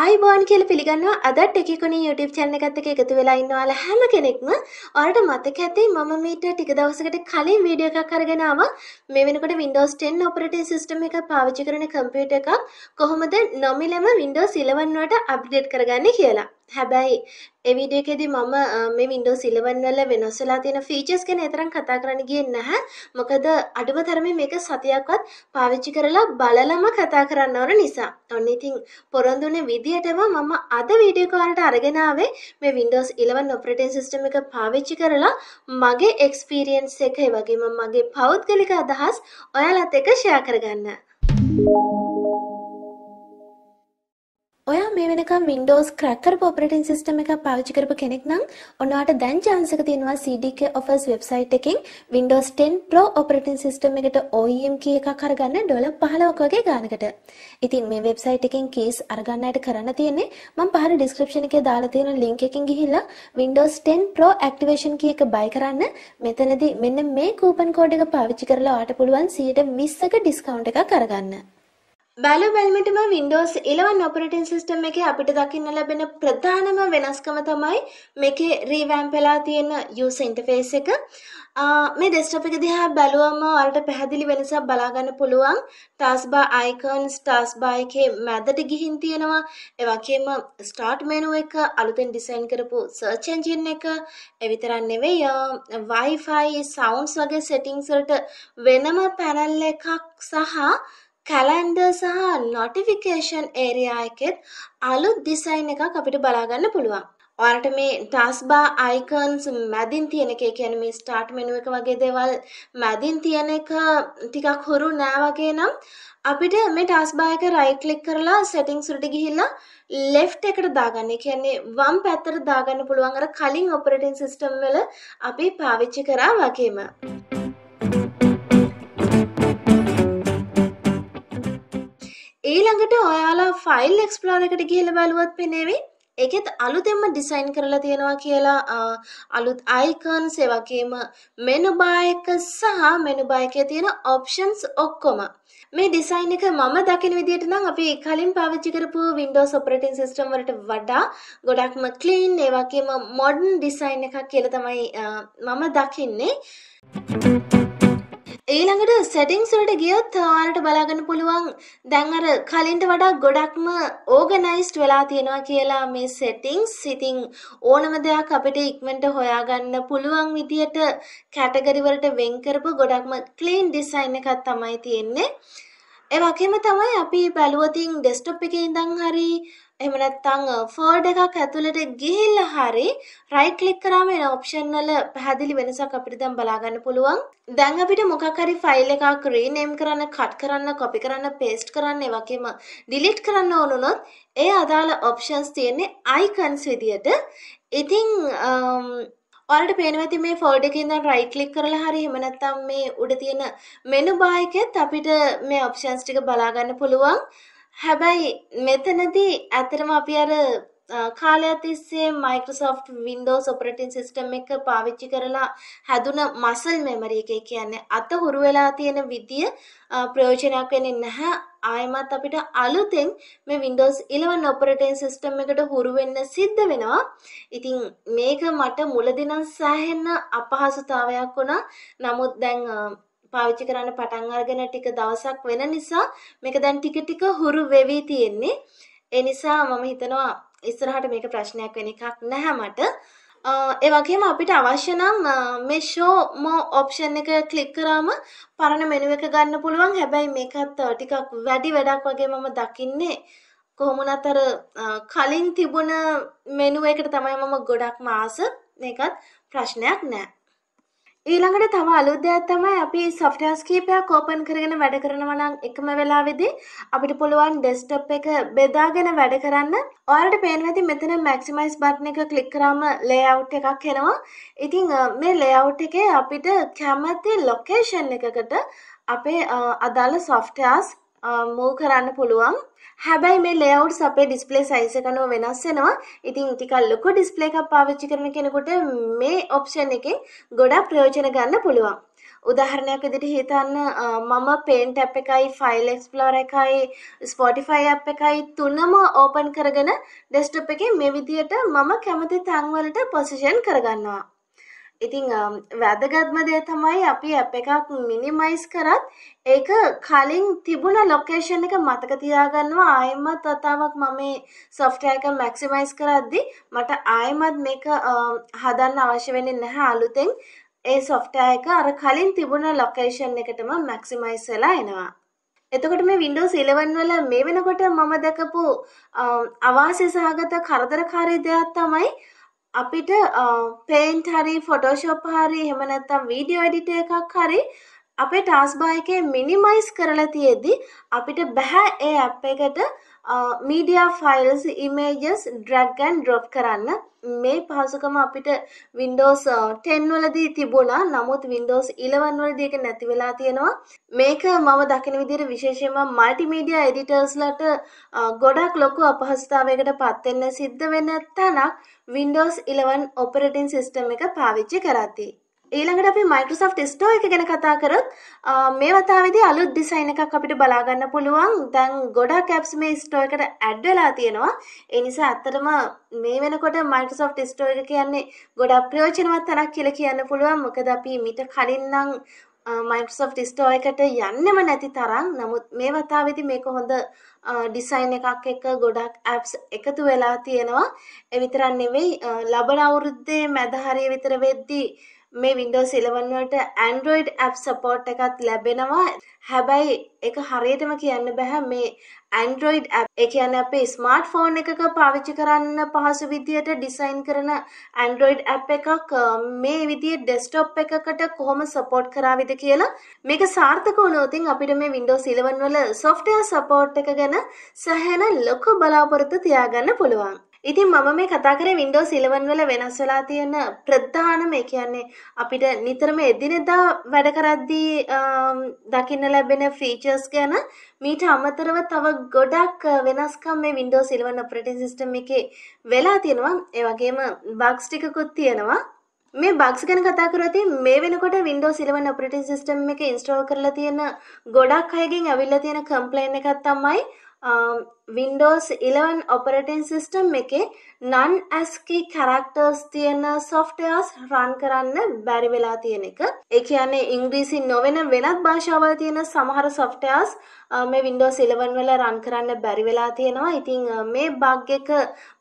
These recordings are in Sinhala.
අයිබෝන් කියල පිළිගන්නවා අදත් ටෙකුණේ YouTube චැන එකත්තක එකතු වෙලා ඉන්නවාල හැම කෙනෙක්ම ඔට මතක ඇති මම මීට ටික දවසකට කලින් වීඩියෝ එකක් කරගෙනාව මේ වෙනකට Windows 10 ඔපරටේ සිස්ටම එක පාවිචි කරන කම්පියුට එකක් කොහොමද නොමිලම Windows 11ට අප්ඩේට් කරගන්න කියලා හැබැයි ඒ වීඩියෝ එකේදී මම මේ Windows 11 වල වෙනස් වෙලා තියෙන ෆීචර්ස් ගැන ඒතරම් කතා කරන්න ගියේ නැහැ. මොකද අඩුම තරමේ මේක සතියක්වත් පාවිච්චි කරලා බලලම කතා කරන්න ඕන නිසා. ඔන්න ඉතින් පොරොන්දුනේ විදියටම මම අද වීඩියෝ කාලට අරගෙන ආවේ මේ Windows 11 operating system එක පාවිච්චි කරලා මගේ experience එක ඒ වගේම මගේ පෞද්ගලික අදහස් ඔයාලත් එක්ක share කරගන්න. Thank you ඔයා මේ වෙනකම් Windows crack කරපු operating system එකක් පාවිච්චි කරපු කෙනෙක් නම් ඔයාට දැන් chance එක තියෙනවා CDK offers website එකෙන් Windows 10 Pro operating system එකට OEM key එකක් අරගන්න ඩොලර් 15ක් වගේ ගානකට. ඉතින් මේ website එකෙන් keys අරගන්න අයට කරන්න තියෙන්නේ මම පහර description එකේ දාලා තියෙන link එකකින් ගිහිල්ලා Windows 10 Pro activation key එක buy කරන්න. මෙතනදී මෙන්න මේ coupon code එක පාවිච්චි කරලා ඔයාට පුළුවන් 120ක discount එකක් අරගන්න. බැලු බැල්මටම Windows 11 ඔපරේටින් සිස්ටම් එකේ අපිට දකින්න ලැබෙන ප්‍රධානම වෙනස්කම තමයි මේකේ රීවෑම්ප් වෙලා තියෙන user interface එක. මේ desktop එක දිහා බැලුවම ඔයාලට පැහැදිලි වෙනසක් බලා ගන්න පුළුවන්. taskbar icons taskbar එකේ මැදට ගිහින් තියෙනවා. ඒ වගේම start menu එක අලුතෙන් design කරපු search engine එක. ඒ විතරක් නෙවෙයි Wi-Fi sounds වගේ settings වලට වෙනම panel එකක් සහ කැලෙන්ඩර් සහ නොටිෆිකේෂන් ඒරියා එකෙත් අලුත් ඩිසයින් එකක් අපිට බලාගන්න පුළුවන්. ඔයාලට මේ ටාස්බා අයිකන්ස් මැදින් තියෙන එක කියන්නේ මේ ස්ටාර්ට් මෙනු එක වගේ දේවල් මැදින් තියෙන එක ටිකක් හොරු නෑ වගේ නම් අපිට මේ ටාස්බා එක රයිට් ක්ලික් කරලා සෙටින්ග්ස් වලට ගිහිල්ලා ලෙෆ්ට් එකට දාගන්න. ඒ කියන්නේ වම් පැත්තට දාගන්න පුළුවන් අර කලින් ඔපරේටින් සිස්ටම් වල අපි පාවිච්චි කරා වගේම. ඊළඟට ඔයාලා ෆයිල් එක්ස්පලෝරකට ගිහල බැලුවත් පෙනෙවේ එකෙත් අලුතෙම ඩිසයින් කරලා තියෙනවා කියලා අලුත් අයිකන් සෙවකීම මෙනුබායක සහ මෙනුබායකය තියෙන ඔප්ෂන්ස් ඔක්කොම මේ ඩිසයින් එක මම දකින විදිහට නම් අපි කලින් පාවිච්චි කරපු Windows operating system වලට වඩා ගොඩක්ම clean ඒ වගේම modern design එකක් කියලා තමයි මම දකින්නේ ඊළඟට සෙටිංස් වලට ගියොත් ඔයාලට බලාගන්න පුළුවන් දැන් අර කලින්ට වඩා ගොඩක්ම ඕගනයිස්ඩ් වෙලා තියෙනවා කියලා මේ සෙටිංස්. ඉතින් ඕනම දෙයක් අපිට ඉක්මනට හොයාගන්න පුළුවන් විදියට කැටගරි වලට වෙන් කරපු ගොඩක්ම ක්ලීන් ඩිසයින් එකක් තමයි තියෙන්නේ. ඒ වගේම තමයි අපි බැලුවතින් ඩෙස්ක්ටොප් එකේ ඉඳන් හරි එහෙම නැත්නම් ෆෝල්ඩර් එකක් ඇතුළට ගිහිල්ලා හරි රයිට් ක්ලික් කරාම එන ඔප්ෂන් වල පැහැදිලි වෙනසක් අපිට දැන් බලා ගන්න පුළුවන්. දැන් අපිට මොකක් හරි ෆයිල් එකක් රීනේම් කරන්න, කට් කරන්න, කොපි කරන්න, පේස්ට් කරන්න, ඒ වගේම ඩිලීට් කරන්න ඕන වුණොත් ඒ අදාළ ඔප්ෂන්ස් තියෙන්නේ icons විදියට. ඉතින් ඔයාලට පේනවා ඇති මේ ෆෝල්ඩර් එකේ ඉඳන් රයිට් ක්ලික් කරලා හරි එහෙම නැත්නම් මේ උඩ තියෙන මෙනු බාර් එකෙත් අපිට මේ ඔප්ෂන්ස් ටික බලා ගන්න පුළුවන්. හැබැයි මෙතනදී ඇතරම අපි අර කාලයක්තිස්සේ මයිකෝසොෆ් වින්ඩෝ සොපරටින් සිිස්ටම් එක පාවිච්චි කරලා හැදුන මසල් මෙමරි එක කියන්නේ අත හුරු වෙලා තියෙන විදිිය ප්‍රයෝජනයක් වෙනෙන් නැහැ ආයමත් අපිට අලුතෙන් මේ වින්ඩෝස් ඉලවන් ඔපරටන් සිිස්ටම් එකට හුරුවෙන්න සිද්ධ වෙනවා ඉතිං මේක මට මුලදිනම් සෑහෙන්න අපහසුතාවයක් වුණා නමුත් දැන් පාවිච්චි කරන්න පටන් අරගෙන ටික දවසක් වෙන නිසා මේක දැන් ටික ටික හුරු වෙවි තියෙන්නේ. ඒ නිසා මම හිතනවා ඉස්සරහට මේක ප්‍රශ්නයක් වෙන එකක් නැහැ මට. ඒ වගේම අපිට අවශ්‍ය නම් මේ show more option එක ක්ලික් කරාම පරණ මෙනු එක ගන්න පුළුවන්. හැබැයි මේකත් ටිකක් වැඩි වැඩක් වගේ මම දකින්නේ කොහොමුණත් අර කලින් තිබුණ මෙනු එකට තමයි මම ගොඩක් මාස මේකත් ප්‍රශ්නයක් නෑ. ඊළඟට තව අලුත් දෙයක් තමයි අපි සොෆ්ට්වෙයාර්ස් කීපයක් ඕපන් කරගෙන වැඩ කරනවා නම් එකම වෙලාවේදී අපිට පුළුවන් ඩෙස්ක්ටොප් එක බෙදාගෙන වැඩ කරන්න. ඔයාලට පේනවා ඇති මෙතන මැක්සිමයිස් බටන් එක ක්ලික් කරාම ලේඅවුට් එකක් එනවා. ඉතින් මේ ලේඅවුට් එකේ අපිට කැමති ලොකේෂන් එකකට අපේ අදාළ සොෆ්ට්වෙයාර්ස් මූව් කරන්න පුළුවන්. හැබැයි මේ ලේවුට් අපේ ඩිස්පලේ සයිස කනුව වෙනස් වෙනවා ඉතින් ටිකල් ලොකු ඩිස්පලේ එකක් පාවිච්චි කරන කෙනෙකුට මේ ඔප්ෂන් එකෙන් ගොඩක් ප්‍රයෝජන ගන්න පුළුවන් උදාහරණයක් විදිට හිතන්න මම පේන්ට අප් එකයි ෆයිල් එක්ස්පලෝර එකයි ස්පොටිෆයි අප් එකයි තුනම ඕපන් කරගෙන ඩෙස්ටප් එකේ මේ විදියට මම කැමති තැන්වලට පොසිෂන් කරගන්නවා ඉතිං වැදගත්ම දේ තමයි අපි ඇප් එකක් මිනිමයිස් කරත් ඒක කලින් තිබුණ ලොකේෂන් එක මතක තියාගන්නවා ආයමත් වතාවක් මම සොෆ්ටයක මැක්සිමයිස් කරද්දි මට ආයමත් මේක හදන්න අවශ්‍ය වෙන්නේ නැහැ අලුතෙන් ඒ සොෆ්ටය එක අර කලින් තිබුණ ලොකේෂන් එකටම මැක්සිමයිස් වෙලා එනවා එතකොට මේ වින්ඩෝස් 11 වල මේ වෙනකොට මම දැකපු අවාසි සහගත කරදරකාරී දෙයක් තමයි අපිට පේන්ට් හරි ෆොටෝෂොප් හරි එහෙම නැත්තම් වීඩියෝ එඩිට එකක් හරි අපේ ටාස්බා එකේ මිනිමයිස් කරලා තියෙද්දි අපිට බැහැ ඒ ඇප් එකට media files images drag and drop කරන්න මේ පහසුකම අපිට වින්ඩෝස් ටෙන්වලදී තිබුණා නමුත් වින්ඩෝස් ඉලවන්වල දක නැති වෙලා තියෙනවා මේක මම දකින විදිර විශේෂයම මල්ටිමීඩිය එඩිටර්ස්ලට ගොඩක් ලොකු අපහස්ථාවකට පත්වෙන්න සිද්ධ වෙන තැනක් වින්ඩෝස් ඉලවන් ඔපරටින් සිිස්ටම් එක පාවිච්චි කරතිී ඊළඟට අපි Microsoft Store එක ගැන කතා කරොත් මේ වතාවේදී අලුත් ඩිසයින් එකක් අපිට බලා ගන්න පුළුවන්. දැන් ගොඩක් apps මේ store එකට ඇඩ් වෙලා තියෙනවා. ඒ නිසා ඇත්තටම මේ වෙනකොට Microsoft Store එක කියන්නේ ගොඩක් ප්‍රයෝජනවත් තැනක් කියලා කියන්න පුළුවන්. මොකද අපි මිට කලින් නම් මයික්සොෆ්ට් ස්ටෝ එකට යන්නෙම නැති තරම් නමුත් මේ වතාවෙදි මේක හොඳ ඩිසයින් එකක් එක ගොඩක් ඇප්ස් එකතු වෙලා තියෙනවා එවිතරන් නෙවෙයි ලබන අවුරුද්දේ මැදහරිය විතර වෙද්දී මේ Windows 11 වලට Android app support එකත් ලැබෙනවා. හැබැයි ඒක හරියටම කියන්න බෑ මේ Android app. ඒ කියන්නේ අපේ smartphone එකක පාවිච්චි කරන්න පහසු විදියට design කරන Android app එකක් මේ විදියට desktop එකකට කොහොම support කරාවිද කියලා මේක සාර්ථක වුණොත් අපිට මේ Windows 11 වල software support එක ගැන සැහැණ ලොකු බලාපොරොත්තු තියාගන්න පුළුවන්. ඉතින් මම මේ කතා කරේ Windows 11 වල වෙනස් වෙලා තියෙන ප්‍රධානම ඒ කියන්නේ අපිට නිතරම එදිනෙදා වැඩ කරද්දී දකින්න ලැබෙන ෆීචර්ස් ගැන මීට අමතරව තව ගොඩක් වෙනස්කම් මේ Windows 11 operating system එකේ වෙලා තියෙනවා ඒ වගේම bugs ටිකකුත් තියෙනවා මේ බක්ස් ගැන කතා කරති මේ වෙනකොට Windows 11 operating system එක ඉන්ස්ටෝල් කරලා තියෙන ගොඩක් අයගෙන් ඇවිල්ලා තියෙන කම්ප්ලේන් එකක් තමයි වින්ඩෝස් 11 ඔපරටන් සිිස්ටම් එකේ නන් ඇස්කි කැරක්ටර්ස් තියෙන සොෆ්ටයස් රන් කරන්න බැරිවෙලා තියෙන එක එක යන්නේ ඉංග්‍රීසි නොවෙන වෙනත් භාෂාවල් තියෙන සමහර සොෆ්ටයස් මේ වින්ඩෝ සිලවන් වල රන් කරන්න බැරිවෙලා තියෙනවා ඉතිං මේ බග් එක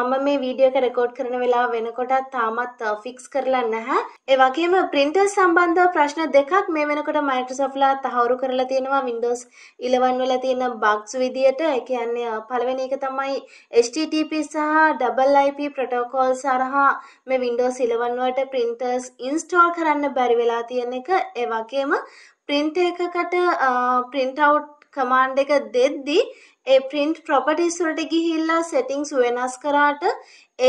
මම මේ වීඩියෝක රෙකෝඩ් කරන වෙලා වෙනකොට තාමත් ෆික්ස් කරලා නැහැ ඒවගේම ප්‍රින්ට සම්බන්ධ ප්‍රශ්න දෙකක් මේ වෙනකොට මයිටසොෆ්ලා තහවුරු කරලා තියෙනවා වින්ඩෝස් ඉලවන් වල තියෙන බක්ස් විදියට එක යන්නේ පළවෙනි එක තමයි HTTP සහ IP ප්‍රොටෝකෝල් සරහා මේ Windows 11 වලට printers install කරන්න බැරි වෙලා තියෙන එක ඒ වගේම print එකකට uh, print out කමාන්ඩ් එක දෙද්දි ඒ print properties වලට ගිහිල්ලා settings වෙනස් කරාට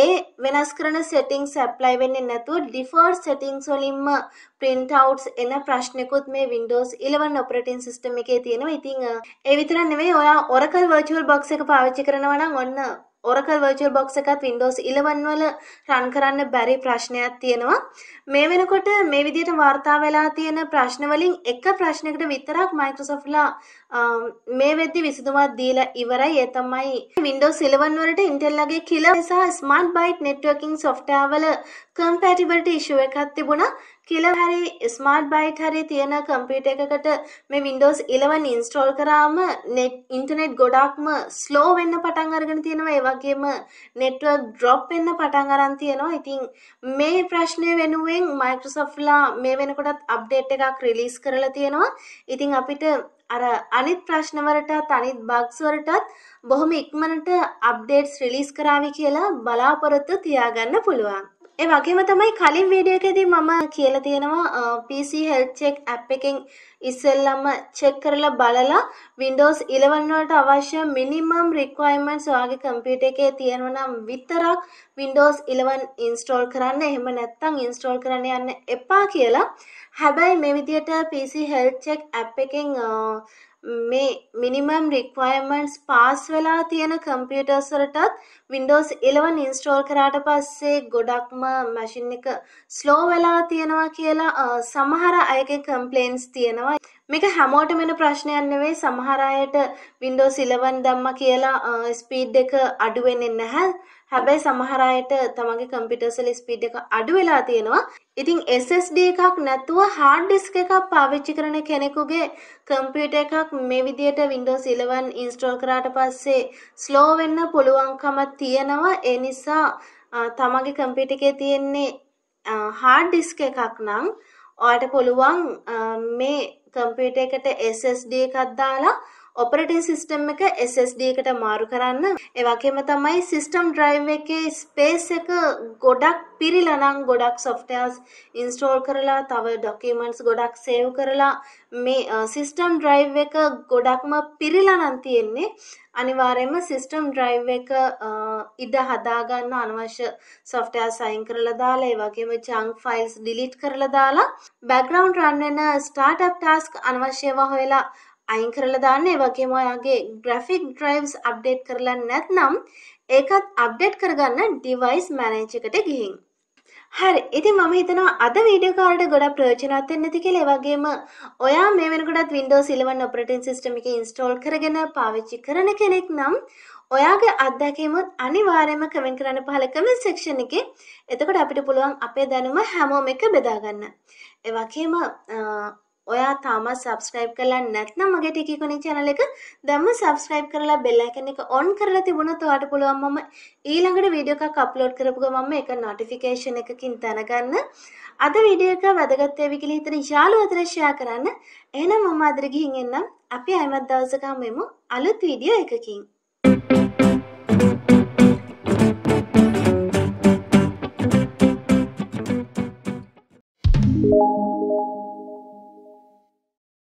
ඒ වෙනස් කරන settings apply වෙන්නේ නැතුව default settings වලින්ම printouts එන ප්‍රශ්නකුත් මේ Windows 11 operating system එකේ තියෙනවා. ඉතින් ඒ විතරක් නෙවෙයි ඔයා Oracle virtual box එක පාවිච්චි කරනවා නම් ඔන්න Oracle Virtual Box එකත් Windows 11 වල රන් කරන්න බැරි ප්‍රශ්නයක් තියෙනවා. මේ වෙනකොට මේ විදිහට වාර්තා වෙලා තියෙන ප්‍රශ්න වලින් එක ප්‍රශ්නයකට විතරක් Microsoftලා මේ වෙද්දි විසඳුමක් දීලා ඉවරයි. ඒ තමයි Windows 11 වලට Intel ලගේ killer සහ Smart Byte networking software වල compatibility issue එකක් තිබුණා. කියලා හරි ස්මාර්ට් බයිට් හරි තියෙන කම්පියුටර් එකකට මේ Windows 11 ඉන්ස්ටෝල් කරාම net internet ගොඩක්ම slow වෙන්න පටන් අරගෙන තියෙනවා ඒ වගේම network drop වෙන්න පටන් අරන් තියෙනවා. ඉතින් මේ ප්‍රශ්නේ වෙනුවෙන් Microsoft ලා මේ වෙනකොටත් update එකක් release කරලා තියෙනවා. ඉතින් අපිට අර අනිත් ප්‍රශ්නවලටත් අනිත් බග්ස් වලටත් බොහොම ඉක්මනට අප්ඩේට්ස් රිලීස් කරાવી කියලා බලාපොරොත්තු තියාගන්න පුළුවන්. ඒ වගේම තමයි කලින් වීඩියකදී මම කියල තියෙනවා PC හෙල්චෙක් ඇප් එකෙන් ඉස්සෙල්ලම චෙක් කරලා බලලා Windows 11 වලට අවශ්‍ය මිනිමම් රික්වයර්මන්ට්ස් ඔයාගේ කම්පියුටර් එකේ තියෙනවා නම් විතරක් Windows 11 ඉන්ස්ටෝල් කරන්න එහෙම නැත්නම් ඉන්ස්ටෝල් කරන්න යන්න එපා කියලා හැබැයි මේ විදියට PC හෙල්චෙක් ඇප් එකෙන් මේ මිනිමම් රික්වයමන්ස් පාස් වෙලා තියෙන කම්පියටර්ස් වලටත් Windows 11 ඉන්ස්ටෝල් කරාට පස්සේ ගොඩක්ම මැෂින් එක ස්ලෝ වෙලා තියෙනවා කියලා සමහර අයගේ කම්ප්ලේන්ස් තියෙනවා. මේක හැමෝටම වෙන ප්‍රශ්නයක් නෙවෙයි සමහර අයට Windows 11 දැම්ම කියලා ස්පීඩ් එක අඩු වෙන්නේ නැහැ. හැබැයි සමහර අයට තමන්ගේ කම්පියුටර් වල ස්පීඩ් එක අඩු වෙලා තියෙනවා. ඉතින් SSD එකක් නැතුව hard disk එකක් පාවිච්චි කරන කෙනෙකුගේ කම්පියුටර් එකක් මේ විදියට Windows 11 install කරාට පස්සේ slow වෙන්න පුළුවන්කම තියෙනවා. ඒ නිසා තමන්ගේ කම්පියුටර් එකේ තියෙන්නේ hard disk එකක් නම් ඔයාට පුළුවන් මේ කම්පියුටර් එකට SSD එකක් දාලා ඔපරටින් සිස්ටම් එක SSD එකට මාරු කරන්න. ඒ වගේම තමයි සිස්ටම් ඩ්‍රයිව් එකේ ස්පේස් එක ගොඩක් පිරිලා නම් ගොඩක් softwares install කරලා තව documents ගොඩක් save කරලා මේ සිස්ටම් ඩ්‍රයිව් එක ගොඩක්ම පිරිලා නම් තියෙන්නේ. අනිවාර්යයෙන්ම සිස්ටම් ඩ්‍රයිව් එක ඉඩ හදාගන්න අනවශ්‍ය සොෆ්ට්වෙයාර් සයින් කරලා දාලා ඒ වගේම ජන්ක් ෆයිල්ස් ඩිලීට් කරලා දාලා බෑග්ග්‍රවුන්ඩ් රන් වෙන ස්ටාර්ට්අප් ටාස්ක් අනවශ්‍යව හොයලා අයින් කරලා දාන්න ඒ වගේම ඔයාගේ ග්‍රැෆික් ඩ්‍රයිව්ස් අප්ඩේට් කරලා නැත්නම් ඒකත් අප්ඩේට් කරගන්න ඩිවයිස් මැනේජ් එකට ගිහින් හරි ඉතින් මම හිතනවා අද වීඩියෝ කාඩ් ගොඩක් ප්‍රයෝජනවත් වෙන්න ඇති කියලා ඒ වගේම ඔයා මේ වෙනකොටත් Windows 11 operating system එක install කරගෙන පාවිච්චි කරන කෙනෙක් නම් ඔයාගේ අත්දැකීමුත් අනිවාර්යයෙන්ම කමෙන්ට් කරන්න පහල කමෙන්ට් සෙක්ෂන් එකේ එතකොට අපිට පුළුවන් අපේ දැනුම හැමෝම එක බෙදා ගන්න. ඒ වගේම ඔයා තාමත් සබස්ක්‍රයිබ් කරලා නැත්නම් මගේ ටිකිකුණි channel එක දැම්ම සබස්ක්‍රයිබ් කරලා bell icon එක on කරලා තිබුණොත් ඔයාට පුළුවන් මම ඊළඟට වීඩියෝ එකක් අප්ලෝඩ් කරපු ගමන් මේක notification එකකින් දැනගන්න. අද වීඩියෝ එක වැදගත් වේවි කියලා හිතන යාළුවෝ ෂෙයා කරන්න. එහෙනම් මම අදට ගිහින් එන්නම්. අපි අයිමත් දවසකම මෙමු අලුත් වීඩියෝ එකකින්.